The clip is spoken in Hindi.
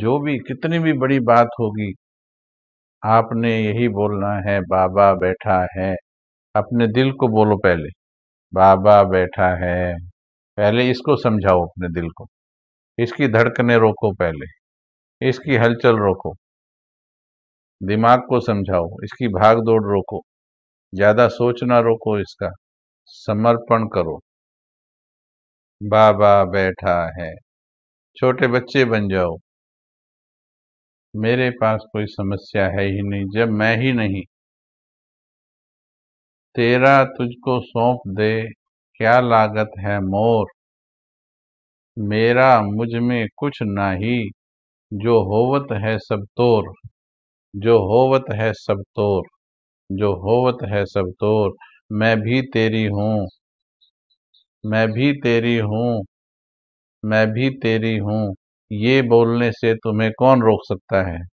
जो भी कितनी भी बड़ी बात होगी आपने यही बोलना है बाबा बैठा है अपने दिल को बोलो पहले बाबा बैठा है पहले इसको समझाओ अपने दिल को इसकी धड़कने रोको पहले इसकी हलचल रोको दिमाग को समझाओ इसकी भाग दौड़ रोको ज्यादा सोचना रोको इसका समर्पण करो बाबा बैठा है छोटे बच्चे बन जाओ मेरे पास कोई समस्या है ही नहीं जब मैं ही नहीं तेरा तुझको सौंप दे क्या लागत है मोर मेरा मुझ में कुछ ना ही जो होवत है सब तोर जो होवत है सब तोर जो होवत है सब तोर मैं भी तेरी हूँ मैं भी तेरी हूँ मैं भी तेरी हूँ ये बोलने से तुम्हें कौन रोक सकता है